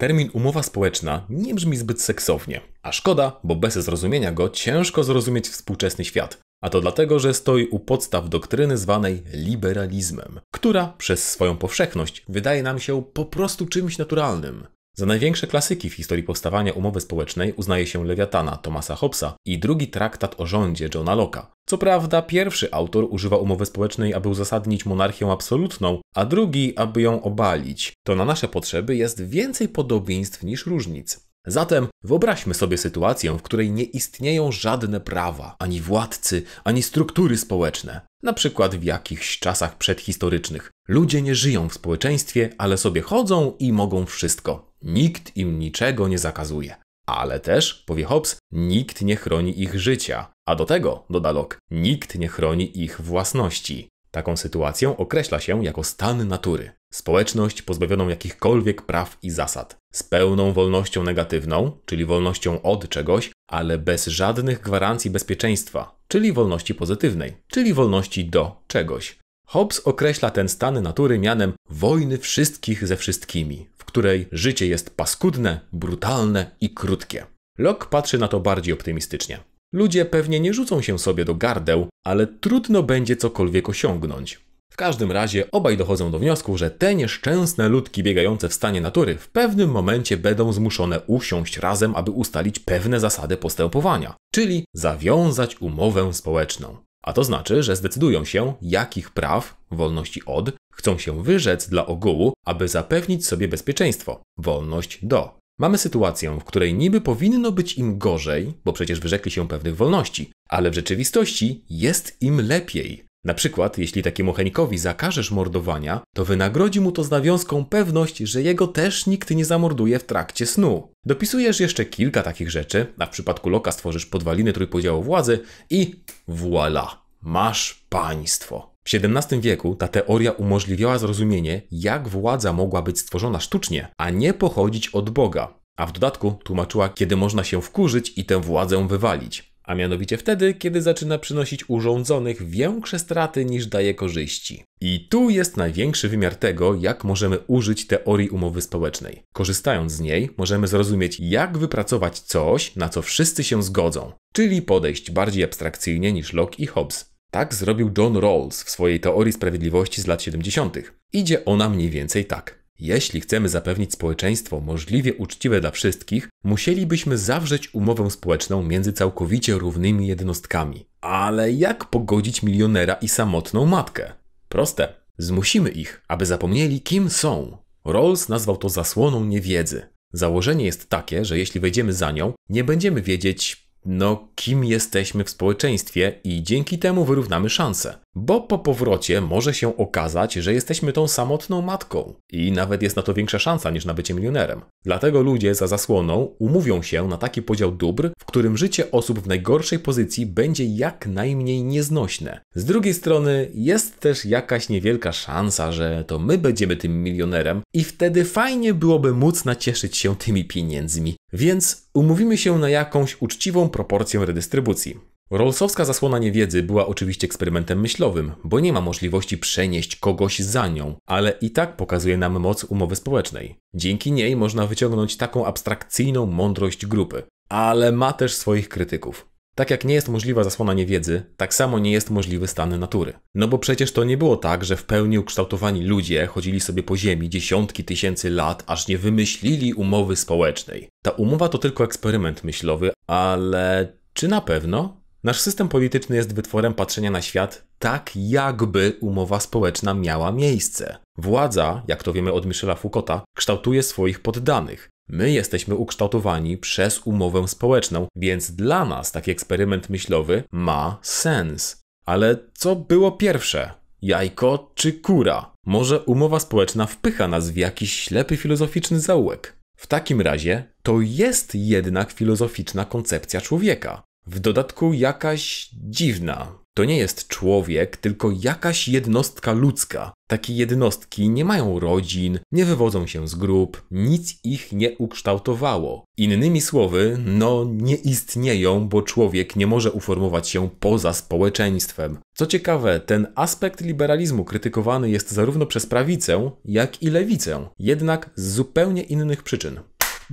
Termin umowa społeczna nie brzmi zbyt seksownie, a szkoda, bo bez zrozumienia go ciężko zrozumieć współczesny świat. A to dlatego, że stoi u podstaw doktryny zwanej liberalizmem, która przez swoją powszechność wydaje nam się po prostu czymś naturalnym. Za największe klasyki w historii powstawania umowy społecznej uznaje się Lewiatana Thomasa Hobbesa i drugi traktat o rządzie Johna Locke'a. Co prawda, pierwszy autor używa umowy społecznej, aby uzasadnić monarchię absolutną, a drugi, aby ją obalić. To na nasze potrzeby jest więcej podobieństw niż różnic. Zatem wyobraźmy sobie sytuację, w której nie istnieją żadne prawa, ani władcy, ani struktury społeczne. Na przykład w jakichś czasach przedhistorycznych. Ludzie nie żyją w społeczeństwie, ale sobie chodzą i mogą wszystko. Nikt im niczego nie zakazuje. Ale też, powie Hobbes, nikt nie chroni ich życia. A do tego, doda Locke, nikt nie chroni ich własności. Taką sytuację określa się jako stan natury. Społeczność pozbawioną jakichkolwiek praw i zasad. Z pełną wolnością negatywną, czyli wolnością od czegoś, ale bez żadnych gwarancji bezpieczeństwa, czyli wolności pozytywnej, czyli wolności do czegoś. Hobbes określa ten stan natury mianem wojny wszystkich ze wszystkimi, której życie jest paskudne, brutalne i krótkie. Locke patrzy na to bardziej optymistycznie. Ludzie pewnie nie rzucą się sobie do gardeł, ale trudno będzie cokolwiek osiągnąć. W każdym razie obaj dochodzą do wniosku, że te nieszczęsne ludki biegające w stanie natury w pewnym momencie będą zmuszone usiąść razem, aby ustalić pewne zasady postępowania, czyli zawiązać umowę społeczną. A to znaczy, że zdecydują się, jakich praw, wolności od Chcą się wyrzec dla ogółu, aby zapewnić sobie bezpieczeństwo, wolność do. Mamy sytuację, w której niby powinno być im gorzej, bo przecież wyrzekli się pewnych wolności, ale w rzeczywistości jest im lepiej. Na przykład, jeśli takiemu Henikowi zakażesz mordowania, to wynagrodzi mu to z nawiązką pewność, że jego też nikt nie zamorduje w trakcie snu. Dopisujesz jeszcze kilka takich rzeczy, a w przypadku Loka stworzysz podwaliny trójpodziału władzy i voilà, masz państwo. W XVII wieku ta teoria umożliwiała zrozumienie, jak władza mogła być stworzona sztucznie, a nie pochodzić od Boga, a w dodatku tłumaczyła, kiedy można się wkurzyć i tę władzę wywalić. A mianowicie wtedy, kiedy zaczyna przynosić urządzonych większe straty niż daje korzyści. I tu jest największy wymiar tego, jak możemy użyć teorii umowy społecznej. Korzystając z niej, możemy zrozumieć, jak wypracować coś, na co wszyscy się zgodzą, czyli podejść bardziej abstrakcyjnie niż Locke i Hobbes. Tak zrobił John Rawls w swojej teorii sprawiedliwości z lat 70. Idzie ona mniej więcej tak. Jeśli chcemy zapewnić społeczeństwo możliwie uczciwe dla wszystkich, musielibyśmy zawrzeć umowę społeczną między całkowicie równymi jednostkami. Ale jak pogodzić milionera i samotną matkę? Proste. Zmusimy ich, aby zapomnieli, kim są. Rawls nazwał to zasłoną niewiedzy. Założenie jest takie, że jeśli wejdziemy za nią, nie będziemy wiedzieć, no kim jesteśmy w społeczeństwie i dzięki temu wyrównamy szanse. Bo po powrocie może się okazać, że jesteśmy tą samotną matką i nawet jest na to większa szansa niż na bycie milionerem. Dlatego ludzie za zasłoną umówią się na taki podział dóbr, w którym życie osób w najgorszej pozycji będzie jak najmniej nieznośne. Z drugiej strony jest też jakaś niewielka szansa, że to my będziemy tym milionerem i wtedy fajnie byłoby móc nacieszyć się tymi pieniędzmi. Więc umówimy się na jakąś uczciwą proporcję redystrybucji. Rolsowska zasłona niewiedzy była oczywiście eksperymentem myślowym, bo nie ma możliwości przenieść kogoś za nią, ale i tak pokazuje nam moc umowy społecznej. Dzięki niej można wyciągnąć taką abstrakcyjną mądrość grupy, ale ma też swoich krytyków. Tak jak nie jest możliwa zasłona niewiedzy, tak samo nie jest możliwy stan natury. No bo przecież to nie było tak, że w pełni ukształtowani ludzie chodzili sobie po ziemi dziesiątki tysięcy lat, aż nie wymyślili umowy społecznej. Ta umowa to tylko eksperyment myślowy, ale czy na pewno? Nasz system polityczny jest wytworem patrzenia na świat tak, jakby umowa społeczna miała miejsce. Władza, jak to wiemy od Michela Foucaulta, kształtuje swoich poddanych. My jesteśmy ukształtowani przez umowę społeczną, więc dla nas taki eksperyment myślowy ma sens. Ale co było pierwsze? Jajko czy kura? Może umowa społeczna wpycha nas w jakiś ślepy filozoficzny zaułek? W takim razie to jest jednak filozoficzna koncepcja człowieka. W dodatku jakaś dziwna. To nie jest człowiek, tylko jakaś jednostka ludzka. Takie jednostki nie mają rodzin, nie wywodzą się z grup, nic ich nie ukształtowało. Innymi słowy, no nie istnieją, bo człowiek nie może uformować się poza społeczeństwem. Co ciekawe, ten aspekt liberalizmu krytykowany jest zarówno przez prawicę, jak i lewicę, jednak z zupełnie innych przyczyn.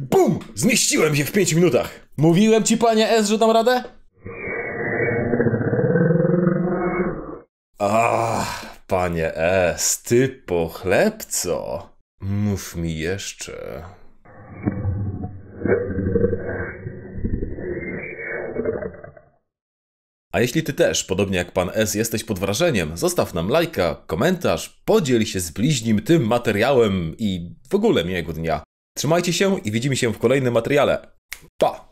BUM! Zmieściłem się w 5 minutach! Mówiłem ci, panie S, że dam radę? Ach, panie S, ty pochlebco. Mów mi jeszcze. A jeśli ty też, podobnie jak pan S, jesteś pod wrażeniem, zostaw nam lajka, komentarz, podziel się z bliźnim tym materiałem i w ogóle miłego dnia. Trzymajcie się i widzimy się w kolejnym materiale. Pa!